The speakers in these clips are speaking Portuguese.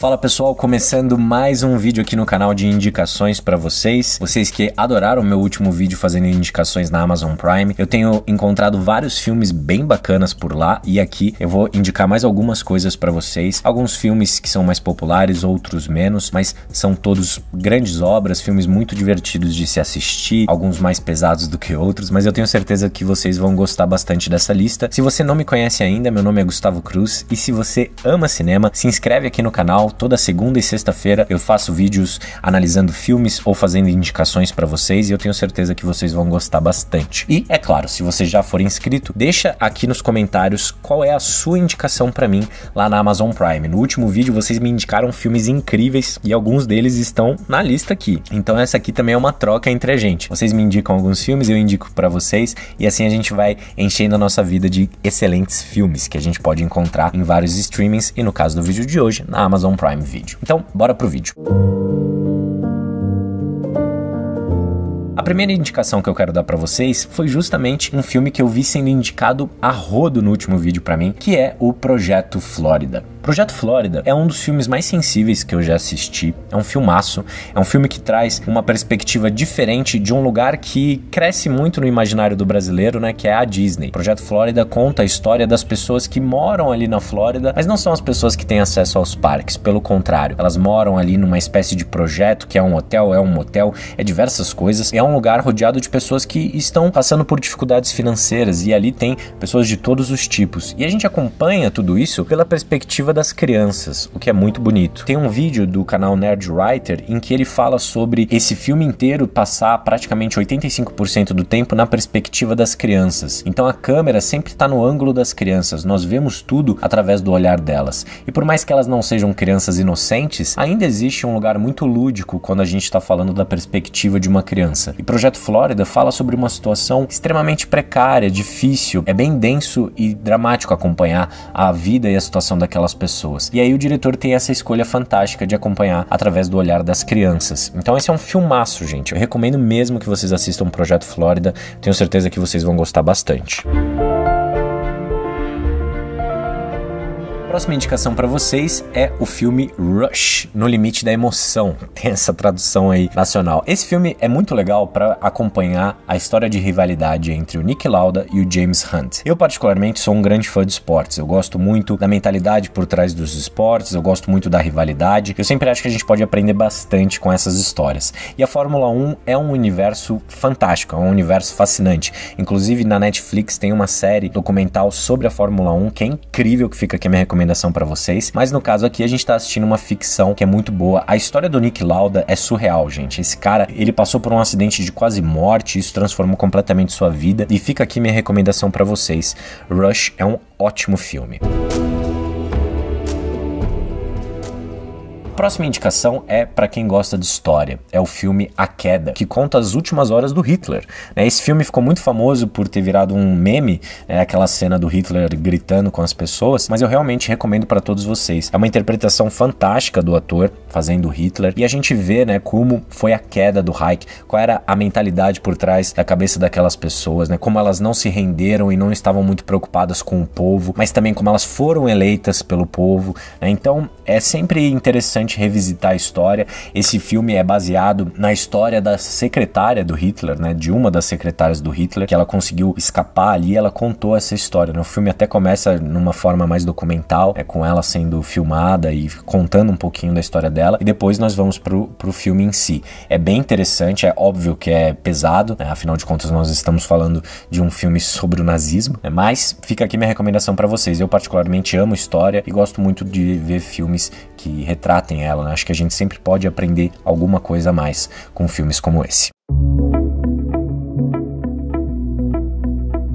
Fala pessoal, começando mais um vídeo aqui no canal de indicações para vocês. Vocês que adoraram meu último vídeo fazendo indicações na Amazon Prime, eu tenho encontrado vários filmes bem bacanas por lá e aqui eu vou indicar mais algumas coisas para vocês. Alguns filmes que são mais populares, outros menos, mas são todos grandes obras, filmes muito divertidos de se assistir, alguns mais pesados do que outros, mas eu tenho certeza que vocês vão gostar bastante dessa lista. Se você não me conhece ainda, meu nome é Gustavo Cruz e se você ama cinema, se inscreve aqui no canal Toda segunda e sexta-feira eu faço vídeos analisando filmes ou fazendo indicações para vocês e eu tenho certeza que vocês vão gostar bastante. E é claro, se você já for inscrito, deixa aqui nos comentários qual é a sua indicação para mim lá na Amazon Prime. No último vídeo vocês me indicaram filmes incríveis e alguns deles estão na lista aqui. Então essa aqui também é uma troca entre a gente. Vocês me indicam alguns filmes, eu indico para vocês e assim a gente vai enchendo a nossa vida de excelentes filmes que a gente pode encontrar em vários streamings e no caso do vídeo de hoje na Amazon Prime Video. Então, bora pro vídeo. A primeira indicação que eu quero dar para vocês foi justamente um filme que eu vi sendo indicado a rodo no último vídeo para mim, que é o Projeto Flórida. Projeto Flórida é um dos filmes mais sensíveis que eu já assisti. É um filmaço, é um filme que traz uma perspectiva diferente de um lugar que cresce muito no imaginário do brasileiro, né, que é a Disney. Projeto Flórida conta a história das pessoas que moram ali na Flórida, mas não são as pessoas que têm acesso aos parques, pelo contrário. Elas moram ali numa espécie de projeto que é um hotel, é um motel, é diversas coisas. É um lugar rodeado de pessoas que estão passando por dificuldades financeiras e ali tem pessoas de todos os tipos. E a gente acompanha tudo isso pela perspectiva perspectiva das crianças, o que é muito bonito. Tem um vídeo do canal Nerd Writer em que ele fala sobre esse filme inteiro passar praticamente 85% do tempo na perspectiva das crianças. Então a câmera sempre está no ângulo das crianças, nós vemos tudo através do olhar delas. E por mais que elas não sejam crianças inocentes, ainda existe um lugar muito lúdico quando a gente está falando da perspectiva de uma criança. E Projeto Flórida fala sobre uma situação extremamente precária, difícil, é bem denso e dramático acompanhar a vida e a situação daquelas pessoas. E aí o diretor tem essa escolha fantástica de acompanhar através do olhar das crianças. Então esse é um filmaço, gente. Eu recomendo mesmo que vocês assistam o Projeto Flórida. Tenho certeza que vocês vão gostar bastante. Música próxima indicação para vocês é o filme Rush, No Limite da Emoção. Tem essa tradução aí nacional. Esse filme é muito legal para acompanhar a história de rivalidade entre o Nick Lauda e o James Hunt. Eu particularmente sou um grande fã de esportes. Eu gosto muito da mentalidade por trás dos esportes, eu gosto muito da rivalidade. Eu sempre acho que a gente pode aprender bastante com essas histórias. E a Fórmula 1 é um universo fantástico, é um universo fascinante. Inclusive na Netflix tem uma série documental sobre a Fórmula 1 que é incrível que fica aqui a minha recomendação recomendação para vocês, mas no caso aqui a gente tá assistindo uma ficção que é muito boa. A história do Nick Lauda é surreal, gente. Esse cara, ele passou por um acidente de quase morte, isso transformou completamente sua vida e fica aqui minha recomendação para vocês. Rush é um ótimo filme. Música próxima indicação é para quem gosta de história. É o filme A Queda, que conta as últimas horas do Hitler. Né? Esse filme ficou muito famoso por ter virado um meme, né? aquela cena do Hitler gritando com as pessoas, mas eu realmente recomendo para todos vocês. É uma interpretação fantástica do ator fazendo Hitler e a gente vê, né, como foi a queda do Reich, qual era a mentalidade por trás da cabeça daquelas pessoas, né, como elas não se renderam e não estavam muito preocupadas com o povo, mas também como elas foram eleitas pelo povo. Né? Então é sempre interessante interessante revisitar a história. Esse filme é baseado na história da secretária do Hitler, né? De uma das secretárias do Hitler, que ela conseguiu escapar ali, ela contou essa história. Né? O filme até começa numa forma mais documental, é com ela sendo filmada e contando um pouquinho da história dela, e depois nós vamos pro, pro filme em si. É bem interessante, é óbvio que é pesado, né? afinal de contas nós estamos falando de um filme sobre o nazismo, né? mas fica aqui minha recomendação para vocês. Eu particularmente amo história e gosto muito de ver filmes que retratam ela. Né? Acho que a gente sempre pode aprender alguma coisa a mais com filmes como esse.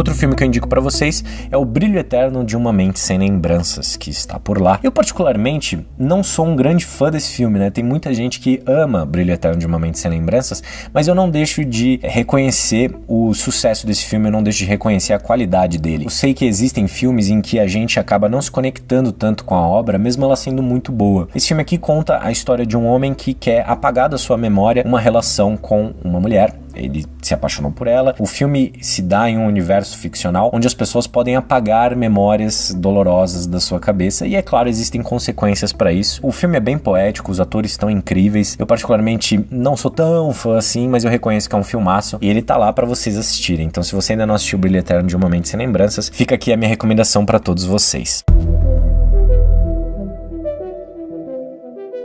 Outro filme que eu indico para vocês é O Brilho Eterno de Uma Mente Sem Lembranças, que está por lá. Eu, particularmente, não sou um grande fã desse filme, né? Tem muita gente que ama Brilho Eterno de Uma Mente Sem Lembranças, mas eu não deixo de reconhecer o sucesso desse filme, eu não deixo de reconhecer a qualidade dele. Eu sei que existem filmes em que a gente acaba não se conectando tanto com a obra, mesmo ela sendo muito boa. Esse filme aqui conta a história de um homem que quer apagar da sua memória uma relação com uma mulher ele se apaixonou por ela. O filme se dá em um universo ficcional onde as pessoas podem apagar memórias dolorosas da sua cabeça e é claro, existem consequências para isso. O filme é bem poético, os atores estão incríveis. Eu particularmente não sou tão fã assim, mas eu reconheço que é um filmaço e ele tá lá para vocês assistirem. Então, se você ainda não assistiu Brilho Eterno de um Momento sem Lembranças, fica aqui a minha recomendação para todos vocês.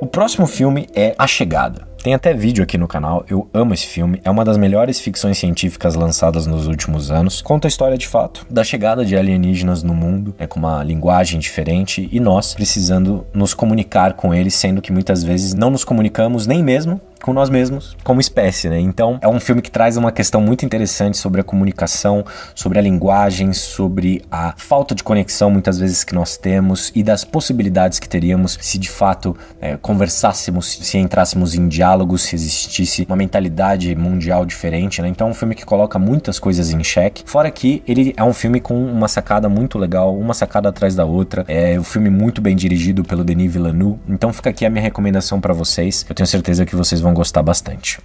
O próximo filme é A Chegada. Tem até vídeo aqui no canal, eu amo esse filme, é uma das melhores ficções científicas lançadas nos últimos anos. Conta a história de fato da chegada de alienígenas no mundo, né, com uma linguagem diferente e nós precisando nos comunicar com eles, sendo que muitas vezes não nos comunicamos nem mesmo com nós mesmos como espécie, né? Então, é um filme que traz uma questão muito interessante sobre a comunicação, sobre a linguagem, sobre a falta de conexão muitas vezes que nós temos e das possibilidades que teríamos se de fato é, conversássemos, se entrássemos em diálogos, se existisse uma mentalidade mundial diferente, né? Então, é um filme que coloca muitas coisas em xeque. Fora que ele é um filme com uma sacada muito legal, uma sacada atrás da outra. É um filme muito bem dirigido pelo Denis Villeneuve. Então, fica aqui a minha recomendação para vocês. Eu tenho certeza que vocês vão gostar bastante.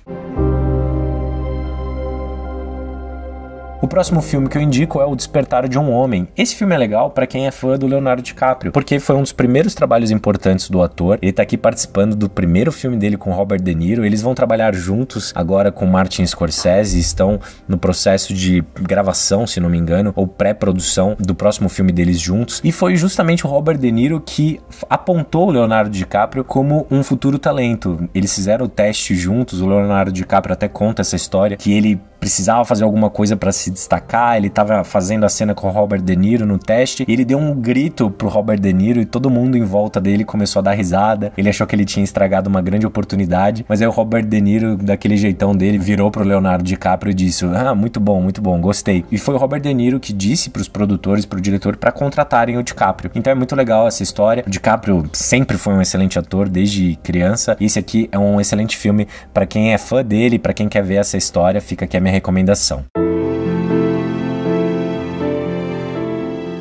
O próximo filme que eu indico é O Despertar de um Homem. Esse filme é legal para quem é fã do Leonardo DiCaprio, porque foi um dos primeiros trabalhos importantes do ator. Ele tá aqui participando do primeiro filme dele com Robert De Niro. Eles vão trabalhar juntos agora com Martin Scorsese, e estão no processo de gravação, se não me engano, ou pré-produção do próximo filme deles juntos. E foi justamente o Robert De Niro que apontou o Leonardo DiCaprio como um futuro talento. Eles fizeram o teste juntos, o Leonardo DiCaprio até conta essa história que ele precisava fazer alguma coisa para se se destacar. Ele estava fazendo a cena com Robert De Niro no teste e ele deu um grito pro Robert De Niro e todo mundo em volta dele começou a dar risada. Ele achou que ele tinha estragado uma grande oportunidade, mas aí o Robert De Niro, daquele jeitão dele, virou pro Leonardo DiCaprio e disse: "Ah, muito bom, muito bom, gostei". E foi o Robert De Niro que disse pros produtores, pro diretor para contratarem o DiCaprio. Então é muito legal essa história. O DiCaprio sempre foi um excelente ator desde criança. E esse aqui é um excelente filme para quem é fã dele, para quem quer ver essa história, fica aqui a minha recomendação.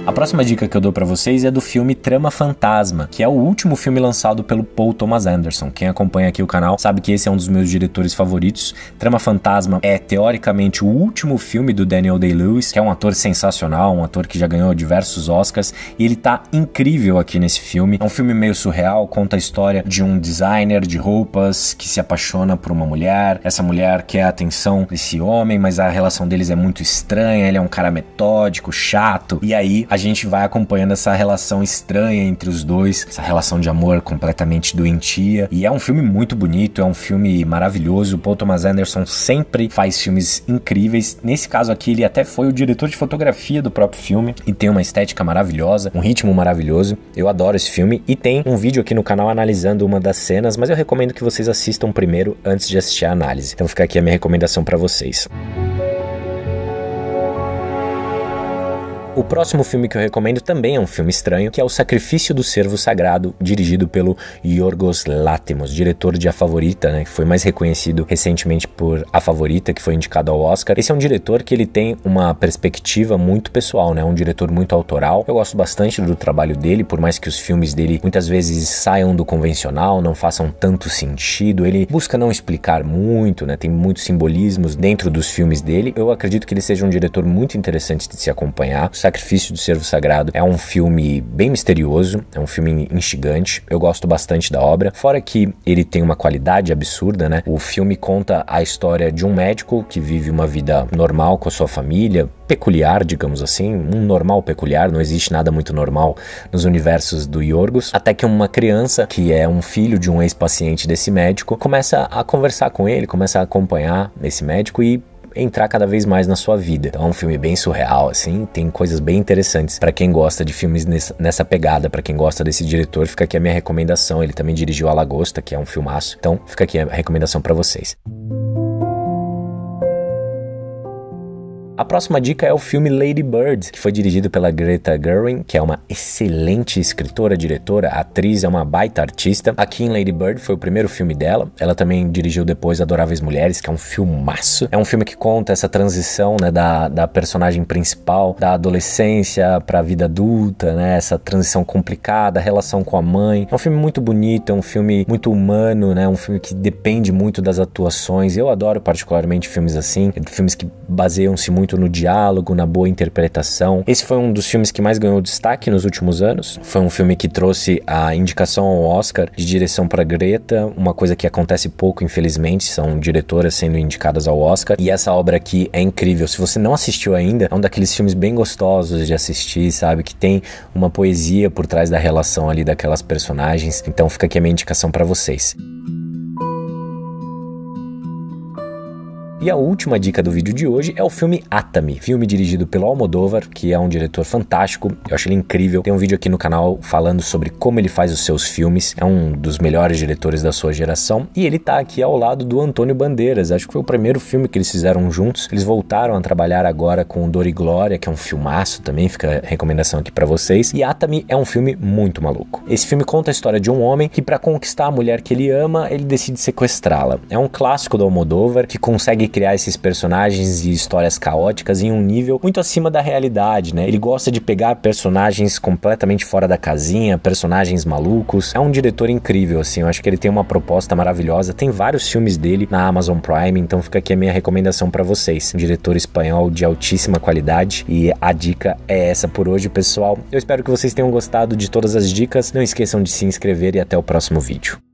A próxima dica que eu dou para vocês é do filme Trama Fantasma, que é o último filme lançado pelo Paul Thomas Anderson. Quem acompanha aqui o canal sabe que esse é um dos meus diretores favoritos. Trama Fantasma é teoricamente o último filme do Daniel Day-Lewis, que é um ator sensacional, um ator que já ganhou diversos Oscars e ele tá incrível aqui nesse filme. É um filme meio surreal, conta a história de um designer de roupas que se apaixona por uma mulher. Essa mulher quer a atenção desse homem, mas a relação deles é muito estranha. Ele é um cara metódico, chato. E aí a gente vai acompanhando essa relação estranha entre os dois, essa relação de amor completamente doentia. E é um filme muito bonito, é um filme maravilhoso. O Paul Thomas Anderson sempre faz filmes incríveis. Nesse caso aqui, ele até foi o diretor de fotografia do próprio filme e tem uma estética maravilhosa, um ritmo maravilhoso. Eu adoro esse filme e tem um vídeo aqui no canal analisando uma das cenas, mas eu recomendo que vocês assistam primeiro antes de assistir a análise. Então fica aqui a minha recomendação para vocês. O próximo filme que eu recomendo também é um filme estranho, que é O Sacrifício do Servo Sagrado, dirigido pelo Yorgos Látimos, diretor de A Favorita, né, que foi mais reconhecido recentemente por A Favorita, que foi indicado ao Oscar. Esse é um diretor que ele tem uma perspectiva muito pessoal, né, um diretor muito autoral. Eu gosto bastante do trabalho dele, por mais que os filmes dele muitas vezes saiam do convencional, não façam tanto sentido, ele busca não explicar muito, né, tem muitos simbolismos dentro dos filmes dele. Eu acredito que ele seja um diretor muito interessante de se acompanhar. O Sacrifício do Servo Sagrado é um filme bem misterioso, é um filme instigante. Eu gosto bastante da obra. Fora que ele tem uma qualidade absurda, né? O filme conta a história de um médico que vive uma vida normal com a sua família, peculiar, digamos assim, um normal peculiar, não existe nada muito normal nos universos do Yorgos, até que uma criança, que é um filho de um ex-paciente desse médico, começa a conversar com ele, começa a acompanhar esse médico e entrar cada vez mais na sua vida. Então é um filme bem surreal, assim, tem coisas bem interessantes para quem gosta de filmes nessa pegada, para quem gosta desse diretor, fica aqui a minha recomendação. Ele também dirigiu A Lagosta, que é um filmaço. Então fica aqui a recomendação para vocês. A próxima dica é o filme Lady Bird, que foi dirigido pela Greta Gerwig, que é uma excelente escritora, diretora, atriz, é uma baita artista. Aqui em Lady Bird foi o primeiro filme dela. Ela também dirigiu depois Adoráveis Mulheres, que é um filmaço. É um filme que conta essa transição, né, da, da personagem principal, da adolescência para a vida adulta, né, essa transição complicada, a relação com a mãe. É um filme muito bonito, é um filme muito humano, né, um filme que depende muito das atuações. Eu adoro particularmente filmes assim, filmes que baseiam-se muito muito no diálogo, na boa interpretação. Esse foi um dos filmes que mais ganhou destaque nos últimos anos. Foi um filme que trouxe a indicação ao Oscar de direção para Greta, uma coisa que acontece pouco, infelizmente, são diretoras sendo indicadas ao Oscar. E essa obra aqui é incrível. Se você não assistiu ainda, é um daqueles filmes bem gostosos de assistir, sabe? Que tem uma poesia por trás da relação ali daquelas personagens. Então fica aqui a minha indicação para vocês. E a última dica do vídeo de hoje é o filme Atami, filme dirigido pelo Almodóvar, que é um diretor fantástico, eu acho ele incrível. Tem um vídeo aqui no canal falando sobre como ele faz os seus filmes, é um dos melhores diretores da sua geração, e ele tá aqui ao lado do Antônio Bandeiras, acho que foi o primeiro filme que eles fizeram juntos. Eles voltaram a trabalhar agora com Dor e Glória, que é um filmaço também, fica recomendação aqui para vocês. E Atami é um filme muito maluco. Esse filme conta a história de um homem que para conquistar a mulher que ele ama, ele decide sequestrá-la. É um clássico do Almodóvar que consegue criar esses personagens e histórias caóticas em um nível muito acima da realidade, né? Ele gosta de pegar personagens completamente fora da casinha, personagens malucos. É um diretor incrível, assim. Eu acho que ele tem uma proposta maravilhosa. Tem vários filmes dele na Amazon Prime, então fica aqui a minha recomendação para vocês. Um diretor espanhol de altíssima qualidade e a dica é essa por hoje, pessoal. Eu espero que vocês tenham gostado de todas as dicas. Não esqueçam de se inscrever e até o próximo vídeo.